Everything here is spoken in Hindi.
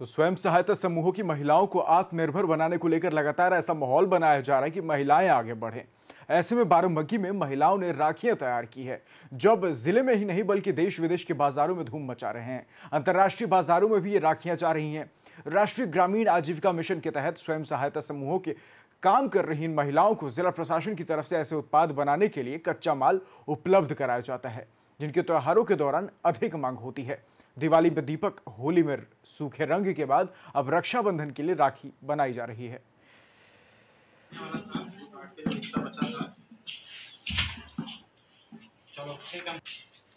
तो स्वयं सहायता समूहों की महिलाओं को आत्मनिर्भर बनाने को लेकर लगातार ऐसा माहौल बनाया जा रहा है कि महिलाएं आगे बढ़ें ऐसे में बाराबंकी में महिलाओं ने राखियां तैयार की है जब जिले में ही नहीं बल्कि देश विदेश के बाजारों में धूम मचा रहे हैं अंतर्राष्ट्रीय बाजारों में भी ये राखियां जा रही हैं राष्ट्रीय ग्रामीण आजीविका मिशन के तहत स्वयं सहायता समूहों के काम कर रही इन महिलाओं को जिला प्रशासन की तरफ से ऐसे उत्पाद बनाने के लिए कच्चा माल उपलब्ध कराया जाता है जिनके त्योहारों के दौरान अधिक मांग होती है दिवाली में दीपक होली में सूखे रंग के बाद अब रक्षाबंधन के लिए राखी बनाई जा रही है चलो